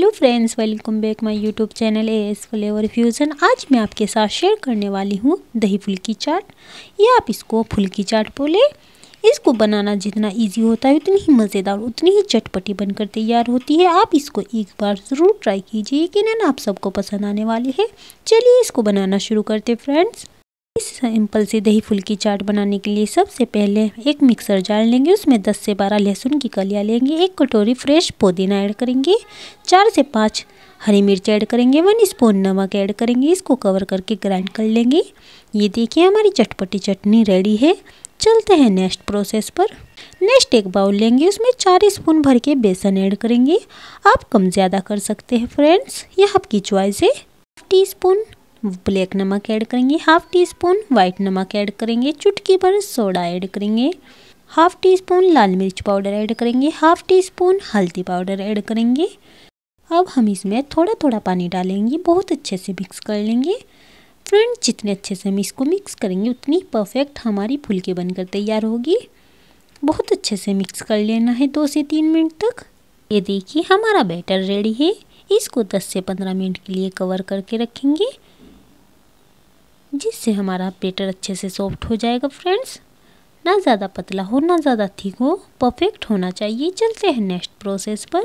hello friends welcome back my YouTube channel A S flavour fusion आज मैं आपके साथ शेयर करने वाली हूँ दही फुल्की चाट या आप इसको फुल्की चाट बोले इसको बनाना जितना इजी होता है उतनी ही मज़ेदार उतनी ही चटपटी बनकर तैयार होती है आप इसको एक बार ज़रूर ट्राई कीजिए यकीन आप सबको पसंद आने वाली है चलिए इसको बनाना शुरू करते फ्रेंड्स इस सिंपल से दही फुल्की चाट बनाने के लिए सबसे पहले एक मिक्सर जार लेंगे उसमें 10 से 12 लहसुन की कलियाँ लेंगे एक कटोरी फ्रेश पुदीना ऐड करेंगे चार से पाँच हरी मिर्च ऐड करेंगे वन स्पून नमक ऐड करेंगे इसको कवर करके ग्राइंड कर लेंगे ये देखिए हमारी चटपटी चटनी रेडी है चलते हैं नेक्स्ट प्रोसेस पर नेक्स्ट एक बाउल लेंगे उसमें चार स्पून भर के बेसन ऐड करेंगे आप कम ज़्यादा कर सकते हैं फ्रेंड्स यह आपकी चॉइस है टी स्पून ब्लैक नमक ऐड करेंगे हाफ टी स्पून वाइट नमक ऐड करेंगे चुटकी पर सोडा ऐड करेंगे हाफ टी स्पून लाल मिर्च पाउडर ऐड करेंगे हाफ टी स्पून हल्दी पाउडर ऐड करेंगे अब हम इसमें थोड़ा थोड़ा पानी डालेंगे बहुत अच्छे से मिक्स कर लेंगे फ्रेंड जितने अच्छे से हम इसको मिक्स करेंगे उतनी परफेक्ट हमारी फुलके बनकर तैयार होगी बहुत अच्छे से मिक्स कर लेना है दो से तीन मिनट तक ये देखिए हमारा बैटर रेडी है इसको 10 से 15 मिनट के लिए कवर करके रखेंगे जिससे हमारा बेटर अच्छे से सॉफ्ट हो जाएगा फ्रेंड्स ना ज़्यादा पतला हो ना ज़्यादा थिक हो परफेक्ट होना चाहिए चलते हैं नेक्स्ट प्रोसेस पर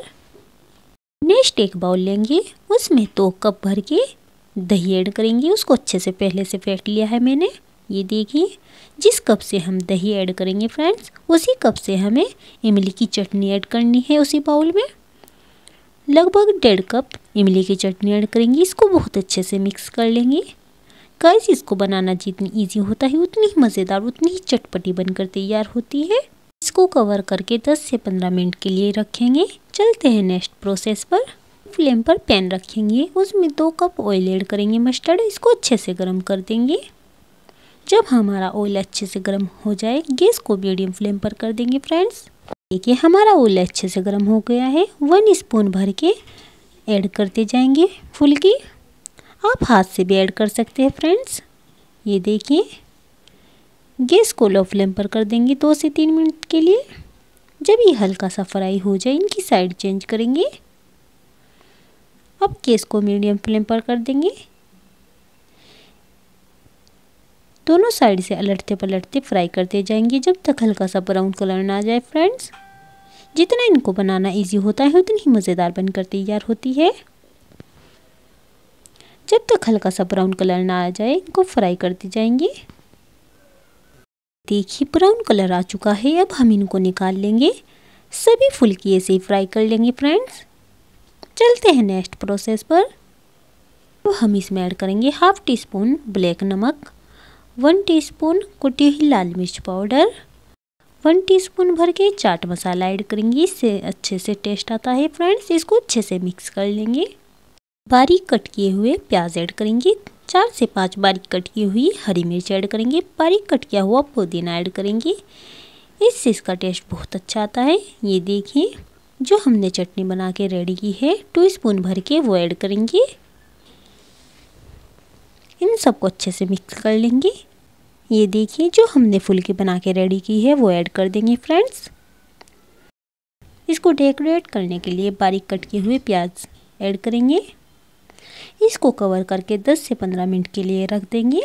नेक्स्ट एक बाउल लेंगे उसमें दो कप भर के दही ऐड करेंगे उसको अच्छे से पहले से फेंट लिया है मैंने ये देखिए जिस कप से हम दही ऐड करेंगे फ्रेंड्स उसी कप से हमें इमली की चटनी ऐड करनी है उसी बाउल में लगभग डेढ़ कप इमली की चटनी ऐड करेंगे इसको बहुत अच्छे से मिक्स कर लेंगे गाइस इसको बनाना जितनी ईजी होता है उतनी ही मज़ेदार उतनी ही चटपटी बनकर तैयार होती है इसको कवर करके 10 से 15 मिनट के लिए रखेंगे चलते हैं नेक्स्ट प्रोसेस पर फ्लेम पर पैन रखेंगे उसमें दो कप ऑयल ऐड करेंगे मस्टर्ड इसको अच्छे से गर्म कर देंगे जब हमारा ऑयल अच्छे से गर्म हो जाए गैस को मीडियम फ्लेम पर कर देंगे फ्रेंड्स देखिए हमारा ऑयल अच्छे से गर्म हो गया है वन स्पून भर के ऐड करते जाएंगे फुल्की आप हाथ से भी ऐड कर सकते हैं फ्रेंड्स ये देखिए गैस को लो फ्लेम पर कर देंगे दो से तीन मिनट के लिए जब ये हल्का सा फ्राई हो जाए इनकी साइड चेंज करेंगे अब गैस को मीडियम फ्लेम पर कर देंगे दोनों साइड से अलटते पलटते फ्राई करते जाएंगे जब तक हल्का सा ब्राउन कलर ना आ जाए फ्रेंड्स जितना इनको बनाना इजी होता है उतनी ही मज़ेदार बनकर तैयार होती है जब तक हल्का सा ब्राउन कलर ना आ जाए इनको फ्राई करते जाएंगे देखिए ब्राउन कलर आ चुका है अब हम इनको निकाल लेंगे सभी फुल्की ऐसे ही फ्राई कर लेंगे फ्रेंड्स चलते हैं नेक्स्ट प्रोसेस पर अब हम इसमें ऐड करेंगे हाफ टी स्पून ब्लैक नमक वन टीस्पून कुटी हुई लाल मिर्च पाउडर वन टीस्पून भर के चाट मसाला ऐड करेंगे इससे अच्छे से टेस्ट आता है फ्रेंड्स इसको अच्छे से मिक्स कर लेंगे बारीक कट किए हुए प्याज ऐड करेंगे चार से पाँच बारीक कट की हुई हरी मिर्च ऐड करेंगे बारीक कट किया हुआ पुदीना ऐड करेंगे इससे इसका टेस्ट बहुत अच्छा आता है ये देखिए जो हमने चटनी बना के रेडी की है टू स्पून भर के वो ऐड करेंगे इन सबको अच्छे से मिक्स कर लेंगे ये देखिए जो हमने फुल्की बना के रेडी की है वो ऐड कर देंगे फ्रेंड्स इसको डेकोरेट करने के लिए बारीक कट किए हुए प्याज ऐड करेंगे इसको कवर करके 10 से 15 मिनट के लिए रख देंगे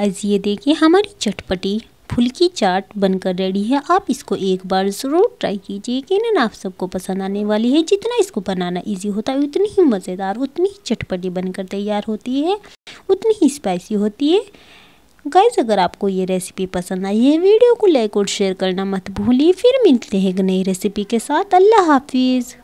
आज ये देखिए हमारी चटपटी फुल्की चाट बनकर रेडी है आप इसको एक बार ज़रूर ट्राई कीजिए यकीन आप सबको पसंद आने वाली है जितना इसको बनाना इजी होता है उतनी ही मज़ेदार उतनी ही चटपटी बनकर तैयार होती है उतनी ही स्पाइसी होती है गाइज अगर आपको ये रेसिपी पसंद आई है वीडियो को लाइक और शेयर करना मत भूलिए फिर मिलते हैं एक नई रेसिपी के साथ अल्लाह हाफिज़